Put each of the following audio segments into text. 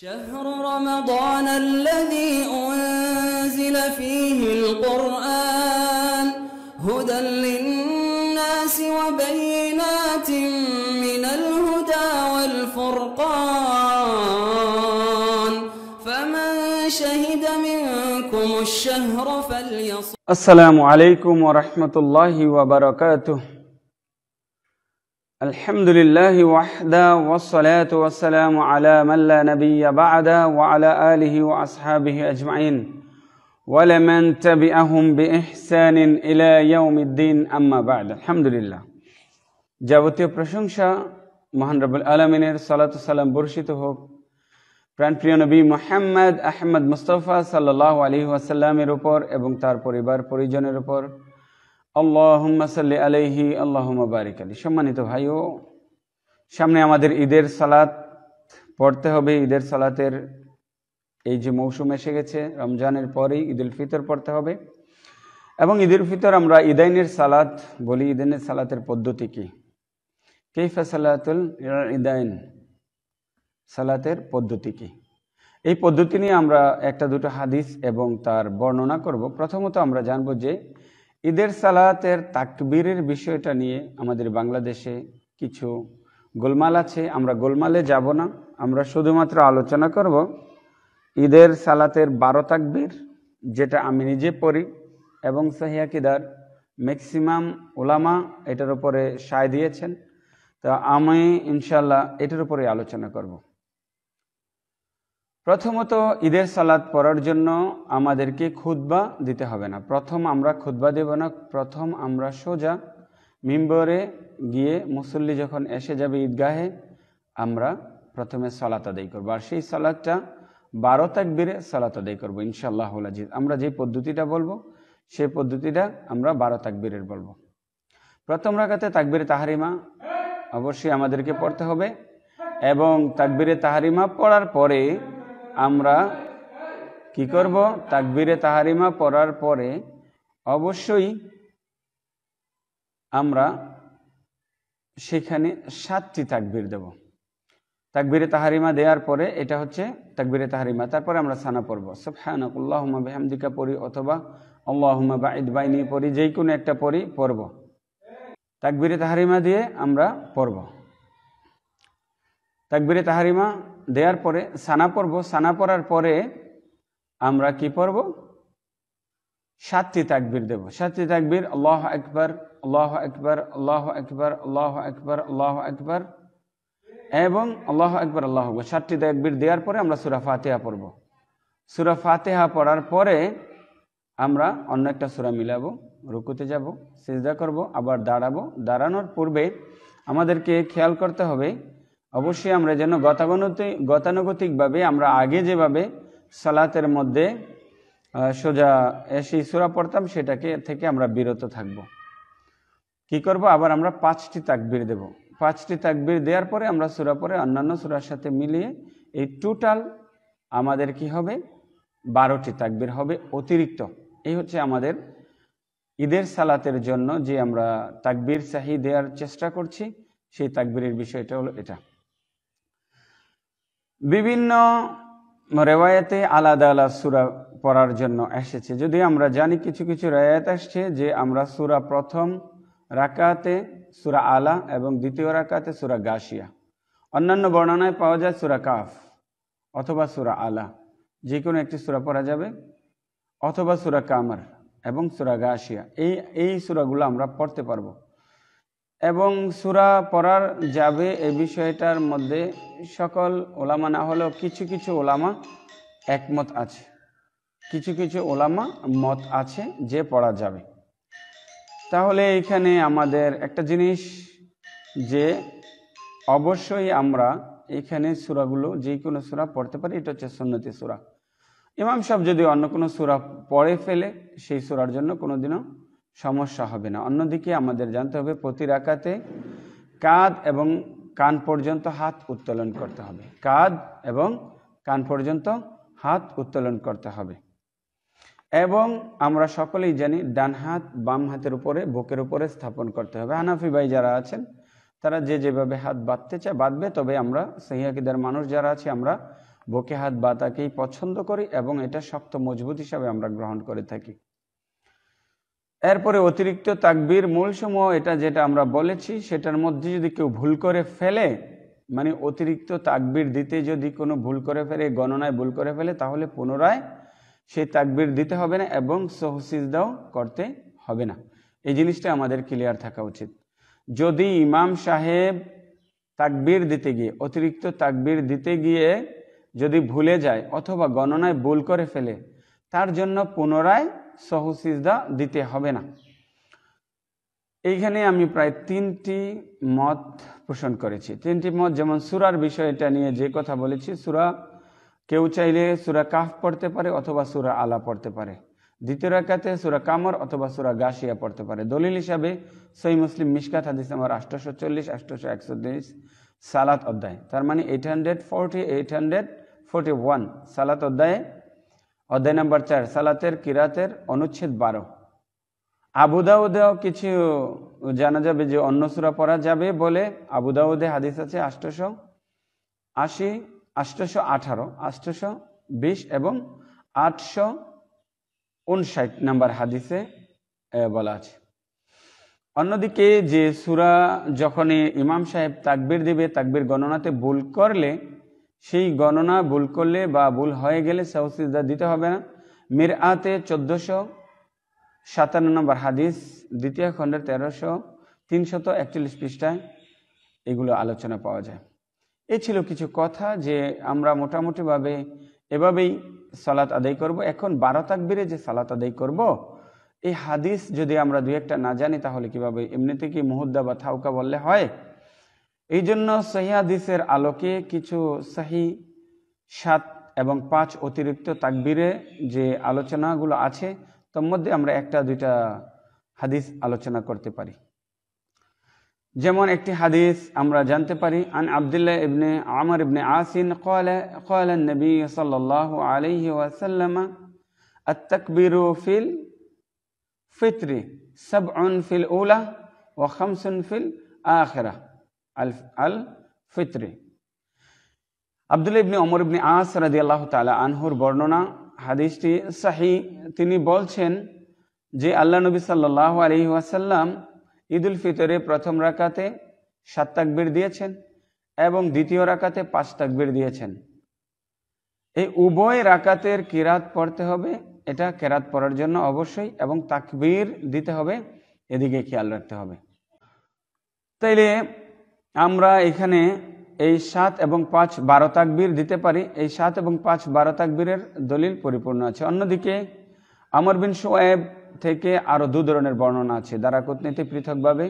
شهر رمضان الذي أنزل فيه القرآن هدى للناس وبينات من الهدى والفرقان فمن شهد منكم الشهر فليصم السلام عليكم ورحمة الله وبركاته الحمد لله وحده والصلاة والسلام على من لا نبي بعده وعلى آله وأصحابه أجمعين ولمن تبعهم بإحسان إلى يوم الدين أما بعد الحمد لله যাবতীয় প্রশংসা মহান রবুল আলমিনের সালাত সালাম বর্ষিত হোক প্রাণপ্রিয় নবী মোহাম্মদ আহমদ মুস্তফা সাল্লাহ আলী ওয়াসাল্লামের উপর এবং তার পরিবার পরিজনের উপর আল্লাহম্মা সাল্লি আলহি বারিক আলী সম্মানিত ভাইও সামনে আমাদের ঈদের সালাত পড়তে হবে ঈদের সালাতের এই যে মৌসুম এসে গেছে রমজানের পরেই ঈদুল ফিতর পড়তে হবে এবং উল ফিতর আমরা ইদাইনের সালাত বলি ইদাইনের সালাতের পদ্ধতি কী কে সালাতুল ইদাইন সালাতের পদ্ধতি কী এই পদ্ধতি নিয়ে আমরা একটা দুটো হাদিস এবং তার বর্ণনা করব প্রথমত আমরা জানব যে ঈদের সালাতের তাকবীরের বিষয়টা নিয়ে আমাদের বাংলাদেশে কিছু গোলমাল আছে আমরা গোলমালে যাব না আমরা শুধুমাত্র আলোচনা করব ঈদের সালাতের বারো তাকবীর যেটা আমি নিজে পড়ি এবং সাহিয়াকিদার ম্যাক্সিমাম ওলামা এটার উপরে সায় দিয়েছেন তা আমি ইনশাল্লাহ এটার উপরে আলোচনা করবো প্রথমত ঈদের সালাদ পড়ার জন্য আমাদেরকে খুদ্া দিতে হবে না প্রথম আমরা খুদ্া দেব না প্রথম আমরা সোজা মিম্বরে গিয়ে মুসল্লি যখন এসে যাবে ঈদগাহে আমরা প্রথমে সালাত আদায় করবো আর সেই সালাদটা বারো তাকবিরে সালাত আদায় করবো ইনশাল্লাহ আজিজ আমরা যে পদ্ধতিটা বলবো সেই পদ্ধতিটা আমরা বারো তাকবীরের বলবো প্রথম রাখাতে তাকবিরে তাহারিমা অবশ্যই আমাদেরকে পড়তে হবে এবং তাকবিরে তাহারিমা পড়ার পরে আমরা কি করব তাকবিরে তাহারিমা পড়ার পরে অবশ্যই আমরা সেখানে সাতটি তাকবির দেব তাকবিরে তাহারিমা দেওয়ার পরে এটা হচ্ছে তাকবিরে তাহারিমা তারপরে আমরা সানা পড়ব সফহানকুল্লাহমা বেহামদিকা পড়ি অথবা আল্লাহমা বা ইদবাইনি পড়ি যে কোনো একটা পড়ি পড়ব তাকবিরে তাহারিমা দিয়ে আমরা পড়ব তাকবিরে তাহারিমা দেওয়ার পরে সানা পড়ব সানা পড়ার পরে আমরা কি পড়ব সাতটি তাকবির দেব সাতটি তাকবির আল্লাহ একবার আল্লাহ একবার আল্লাহ একবার আল্লাহ একবার আল্লাহ একবার এবং আল্লাহ একবার আল্লাহ একবার সাতটি তাকবির দেওয়ার পরে আমরা সুরা ফাতেহা পড়ব সুরা ফাতেহা পড়ার পরে আমরা অন্য একটা সুরা মিলাবো রুকুতে যাব সিজা করব আবার দাঁড়াবো দাঁড়ানোর পূর্বে আমাদেরকে খেয়াল করতে হবে অবশ্যই আমরা যেন গতানুগতিক গতানুগতিকভাবে আমরা আগে যেভাবে সালাতের মধ্যে সোজা এসে ইসুরা পড়তাম সেটাকে থেকে আমরা বিরত থাকব। কি করব আবার আমরা পাঁচটি তাকবির দেব পাঁচটি তাকবির দেওয়ার পরে আমরা সুরা পরে অন্যান্য সুরার সাথে মিলিয়ে এই টোটাল আমাদের কি হবে বারোটি তাকবির হবে অতিরিক্ত এই হচ্ছে আমাদের ঈদের সালাতের জন্য যে আমরা তাকবির সাহি দেওয়ার চেষ্টা করছি সেই তাকবিরের বিষয়টা হলো এটা বিভিন্ন রেওয়ায়তে আলাদা আলাদা সুরা পড়ার জন্য এসেছে যদি আমরা জানি কিছু কিছু রেওয়ায়ত আসছে যে আমরা সুরা প্রথম রাকাতে সুরা আলা এবং দ্বিতীয় রাকাতে সুরা গাশিয়া অন্যান্য বর্ণনায় পাওয়া যায় সুরা কাফ অথবা সুরা আলা যে কোনো একটি সুরা পড়া যাবে অথবা সুরা কামার এবং সুরা গাশিয়া এই এই সুরাগুলো আমরা পড়তে পারবো এবং সুরা পড়ার যাবে এ বিষয়টার মধ্যে সকল ওলামা না হলেও কিছু কিছু ওলামা একমত আছে কিছু কিছু ওলামা মত আছে যে পড়া যাবে তাহলে এখানে আমাদের একটা জিনিস যে অবশ্যই আমরা এখানে সুরাগুলো যে কোনো সুরা পড়তে পারি এটা হচ্ছে সন্ন্যতি সুরা ইমাম সব যদি অন্য কোনো সুরা পড়ে ফেলে সেই সুরার জন্য কোনো দিনও সমস্যা হবে না অন্যদিকে আমাদের জানতে হবে প্রতি রাকাতে কাঁধ এবং কান পর্যন্ত হাত উত্তোলন করতে হবে কাঁধ এবং কান পর্যন্ত হাত উত্তোলন করতে হবে এবং আমরা সকলেই জানি ডান হাত বাম হাতের উপরে বুকের উপরে স্থাপন করতে হবে হানাফি ভাই যারা আছেন তারা যে যেভাবে হাত বাঁধতে চায় বাঁধবে তবে আমরা সহিদার মানুষ যারা আছে আমরা বুকে হাত বাঁধাকেই পছন্দ করি এবং এটা শক্ত মজবুত হিসাবে আমরা গ্রহণ করে থাকি এরপরে অতিরিক্ত তাকবির মূলসমূহ এটা যেটা আমরা বলেছি সেটার মধ্যে যদি কেউ ভুল করে ফেলে মানে অতিরিক্ত তাকবির দিতে যদি কোনো ভুল করে ফেলে গণনায় ভুল করে ফেলে তাহলে পুনরায় সেই তাকবির দিতে হবে না এবং সহসিজদাও করতে হবে না এই জিনিসটা আমাদের ক্লিয়ার থাকা উচিত যদি ইমাম সাহেব তাকবির দিতে গিয়ে অতিরিক্ত তাকবির দিতে গিয়ে যদি ভুলে যায় অথবা গণনায় ভুল করে ফেলে তার জন্য পুনরায় সহসিজদা দিতে হবে না এইখানে আমি প্রায় তিনটি মত পোষণ করেছি তিনটি মত যেমন সুরার বিষয়টা নিয়ে যে কথা বলেছি সুরা কেউ চাইলে সুরা কাফ পড়তে পারে অথবা সুরা আলা পড়তে পারে দ্বিতীয় রাকাতে সুরা কামর অথবা সুরা গাশিয়া পড়তে পারে দলিল হিসাবে সই মুসলিম মিসকাত হাদিস আমার আষ্টশো চল্লিশ আষ্টশো একশো তেইশ সালাত অধ্যায় তার মানে eight hundred forty eight hundred forty one সালাত অধ্যায়ে অধ্যায় নম্বর চার সালাতের কিরাতের অনুচ্ছেদ বারো আবুদাউদে কিছু জানা যাবে যে অন্য সুরা পড়া যাবে বলে আবুদাউদে হাদিস আছে আষ্টশো আশি আষ্টশো আঠারো আষ্টশো বিশ এবং আটশো উনষাট নাম্বার হাদিসে বলা আছে অন্যদিকে যে সুরা যখনই ইমাম সাহেব তাকবির দিবে তাকবির গণনাতে ভুল করলে সেই গণনা ভুল করলে বা ভুল হয়ে গেলে সাহসিজদা দিতে হবে না মির আতে চোদ্দোশো সাতান্ন নম্বর হাদিস দ্বিতীয় খণ্ডের তেরোশো তিনশত একচল্লিশ পৃষ্ঠায় এগুলো আলোচনা পাওয়া যায় এ ছিল কিছু কথা যে আমরা মোটামুটিভাবে এভাবেই সালাত আদায় করব এখন বারো তাকবিরে যে সালাত আদায় করব এই হাদিস যদি আমরা দু একটা না জানি তাহলে কিভাবে এমনিতে কি মুহুদ্দা বা থাউকা বললে হয় এই জন্য সহিয়াদিসের আলোকে কিছু সাহি সাত এবং পাঁচ অতিরিক্ত তাকবিরে যে আলোচনাগুলো আছে তোর মধ্যে আমরা একটা দুইটা হাদিস আলোচনা করতে পারি যেমন একটি হাদিস আমরা জানতে পারি আন আবদুল্লাহ ইবনে আমার ইবনে আসিন قال সাল আলহি الله عليه ফিল ফিতরি সব ফিল سبع ও খামসুন ফিল আখেরা আল আল ফিতরি আবদুল্লা ইবনি অমর ইবনি আস রাজি আল্লাহ তালা আনহুর বর্ণনা হাদিসটি সাহি তিনি বলছেন যে আল্লাহ নবী সাল্লাহ আলি ওয়াসাল্লাম ঈদ উল ফিতরে প্রথম রাকাতে সাত তাকবির দিয়েছেন এবং দ্বিতীয় রাকাতে পাঁচ তাকবির দিয়েছেন এই উভয় রাকাতের কিরাত পড়তে হবে এটা কেরাত পড়ার জন্য অবশ্যই এবং তাকবির দিতে হবে এদিকে খেয়াল রাখতে হবে তাইলে আমরা এখানে এই সাত এবং পাঁচ বারো তাকবীর দিতে পারি এই সাত এবং পাঁচ বারো তাকবীরের দলিল পরিপূর্ণ আছে অন্যদিকে আমর বিন সোয়েব থেকে আরও দু ধরনের বর্ণনা আছে দ্বারা কূটনীতি পৃথকভাবে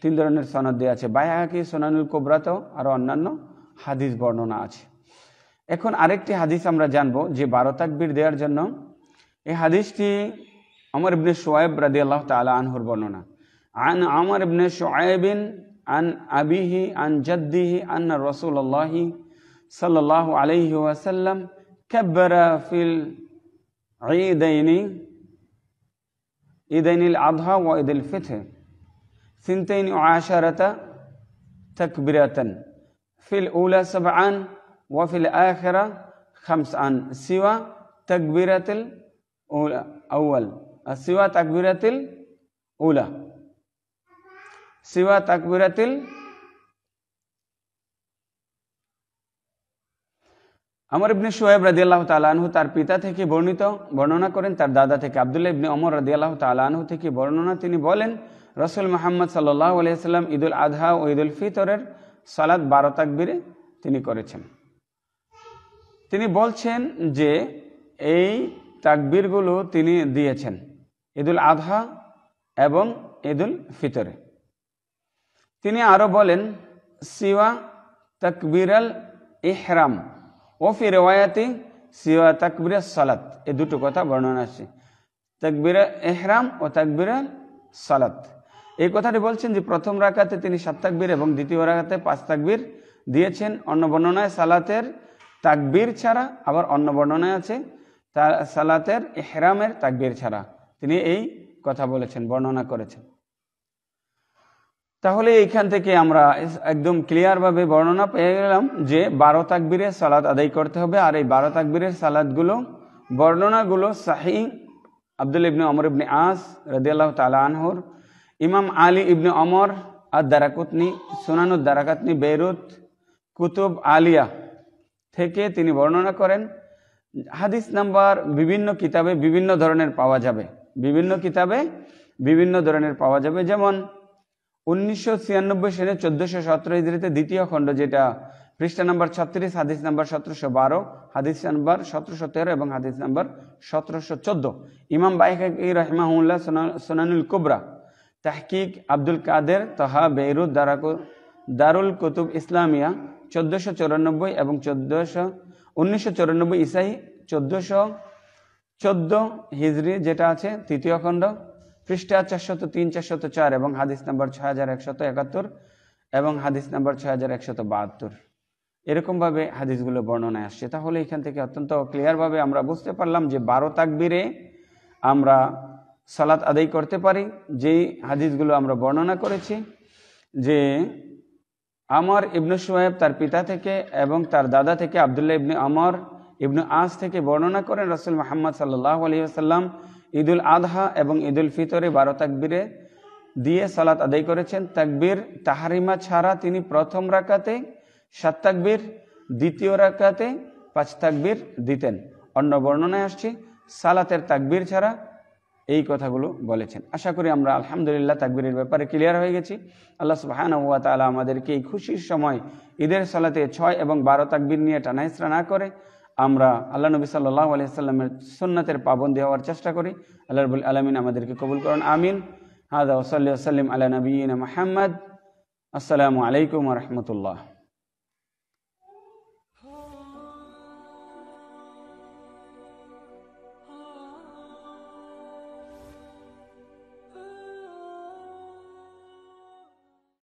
তিন ধরনের সনদ দেওয়া আছে বায়াহাকি সোনানুল কোবরাতেও আরও অন্যান্য হাদিস বর্ণনা আছে এখন আরেকটি হাদিস আমরা জানব যে বারো তাকবির দেওয়ার জন্য এই হাদিসটি আমর ইবনে সোয়েব রাদি আল্লাহ তালা আনহুর বর্ণনা আন আমর ইবনে সোয়েবিন عن أبيه عن جده أن رسول الله صلى الله عليه وسلم كبر في العيدين عيدين الأضحى وعيد الفطر ثنتين عشرة تكبيرة في الأولى سبعا وفي الآخرة خمسا سوى تكبيرة الأولى أول سوى تكبيرة الأولى সিওয়া তাকবিরাতিল আমর ইবনে সোহেব রাজি আল্লাহ তালাহু তার পিতা থেকে বর্ণিত বর্ণনা করেন তার দাদা থেকে আবদুল্লাহ ইবনে অমর রাজি আল্লাহ তালাহু থেকে বর্ণনা তিনি বলেন রসুল মোহাম্মদ সাল্লাহ আলিয়াল্লাম ঈদুল আধা ও ঈদুল ফিতরের সালাদ বারো তাকবিরে তিনি করেছেন তিনি বলছেন যে এই তাকবীরগুলো তিনি দিয়েছেন ঈদুল আধা এবং ঈদুল ফিতরে তিনি আরও বলেন সিওয়া তকবিরাল ইহরাম ও ফি সিওয়া তকবির সালাত এ দুটো কথা বর্ণনা আছে তকবির এহরাম ও তকবির সালাত এই কথাটি বলছেন যে প্রথম রাখাতে তিনি সাত তাকবির এবং দ্বিতীয় রাখাতে পাঁচ তাকবির দিয়েছেন অন্য বর্ণনায় সালাতের তাকবির ছাড়া আবার অন্য বর্ণনায় আছে সালাতের এহরামের তাকবির ছাড়া তিনি এই কথা বলেছেন বর্ণনা করেছেন তাহলে এইখান থেকে আমরা একদম ক্লিয়ারভাবে বর্ণনা পেয়ে গেলাম যে বারো তাকবীরের সালাদ আদায় করতে হবে আর এই বারো তাকবীরের সালাদগুলো বর্ণনাগুলো শাহি আবদুল ইবনে অমর ইবনে আস রদিয়াল্লাহ তালাহর ইমাম আলী ইবনে অমর আর দারাকুতনি সোনানুদ দারাকাতনি বেরুত কুতুব আলিয়া থেকে তিনি বর্ণনা করেন হাদিস নাম্বার বিভিন্ন কিতাবে বিভিন্ন ধরনের পাওয়া যাবে বিভিন্ন কিতাবে বিভিন্ন ধরনের পাওয়া যাবে যেমন উনিশশো ছিয়ানব্বই চোদ্দশো সতেরো ইদ্রিতে দ্বিতীয় খণ্ড যেটা পৃষ্ঠা নম্বর ছত্রিশ হাদিস নাম্বার সতেরোশো বারো হাদিস নাম্বার সতেরোশো তেরো এবং হাদিস নাম্বার সতেরোশো চোদ্দো ইমাম বাইক রহমাহুল্লাহ সোনানুল কুবরা তাহকিক আব্দুল কাদের তহা বেইরুদ দারাকু দারুল কুতুব ইসলামিয়া চোদ্দোশো চৌরানব্বই এবং চোদ্দোশো উনিশশো চৌরানব্বই ইসাই চোদ্দোশো চোদ্দো হিজড়ি যেটা আছে তৃতীয় খণ্ড পৃষ্ঠা চারশত তিন চারশত চার এবং হাদিস নাম্বার ছয় হাজার একশত একাত্তর এবং হাদিস নাম্বার ছয় হাজার একশত বাহাত্তর এরকমভাবে হাদিসগুলো বর্ণনায় আসছে তাহলে এখান থেকে অত্যন্ত ক্লিয়ারভাবে আমরা বুঝতে পারলাম যে বারো তাকবিরে আমরা সালাত আদায় করতে পারি যেই হাদিসগুলো আমরা বর্ণনা করেছি যে আমার ইবনু সোহেব তার পিতা থেকে এবং তার দাদা থেকে আবদুল্লাহ ইবনু আমর ইবনু আস থেকে বর্ণনা করেন রসুল মাহমদ সাল্লাহ আলিয়াল্লাম ঈদুল আধহা এবং ঈদুল ফিতরে বারো তাকবীরে দিয়ে সালাত আদায় করেছেন তাকবীর তাহারিমা ছাড়া তিনি প্রথম রাকাতে সাত তাকবীর দ্বিতীয় রাকাতে পাঁচ তাকবীর দিতেন অন্য বর্ণনায় আসছি সালাতের তাকবীর ছাড়া এই কথাগুলো বলেছেন আশা করি আমরা আলহামদুলিল্লাহ তাকবীরের ব্যাপারে ক্লিয়ার হয়ে গেছি আল্লাহ সুবাহান ওয়া তালা আমাদেরকে এই খুশির সময় ঈদের সালাতে ছয় এবং বারো তাকবীর নিয়ে টানাইস্রা না করে আমরা আল্লাহ নবী সাল্লাহ আলহিসাল্লামের সন্ন্যতের পাবন্দি হওয়ার চেষ্টা করি আল্লাহ রবুল আলমিন আমাদেরকে কবুল করুন আমিন হাদা ওসলিম আল্লাহ নবীন মাহমদ আসসালামু আলাইকুম রহমতুল্লাহ